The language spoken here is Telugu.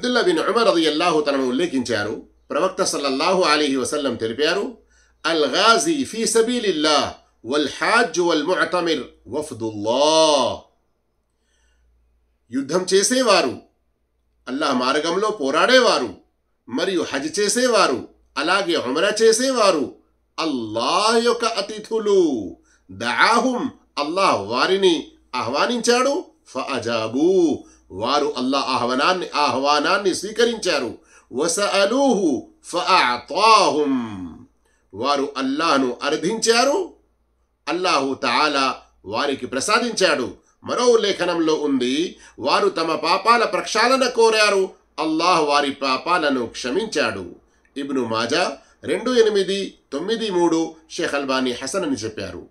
అబ్దుల్లా బిన్ ఉమర్ అది అల్లాహు తనను ఉల్లేఖించారు ప్రవక్త సల్లల్లాహు అలీహి వసల్లం తెలిపారు అల్ ఘాజీ ఫీ సబీలిల్లా వల్ హాజ్ వల్ ముఅతమిర్ వఫ్దుల్లా యుద్ధం చేసేవారు అల్లాహ్ మార్గంలో పోరాడేవారు మరియు హజ్ చేసేవారు అలాగే ఉమరా చేసేవారు అల్లాహ్ యొక్క అతిథులు దాహుం అల్లాహ్ వారిని ఆహ్వానించాడు ఫఅజాబు వారు అల్లా ఆహ్వానాన్ని ఆహ్వానాన్ని స్వీకరించారు వారు అల్లాహ్ను అర్థించారు అల్లాహు తాలా వారికి ప్రసాదించాడు మరో లేఖనంలో ఉంది వారు తమ పాపాల ప్రక్షాళన కోరారు అల్లాహ్ వారి పాపాలను క్షమించాడు ఇబ్ను మాజా రెండు ఎనిమిది తొమ్మిది మూడు షేఖ్ అల్బానీ హసన్ అని చెప్పారు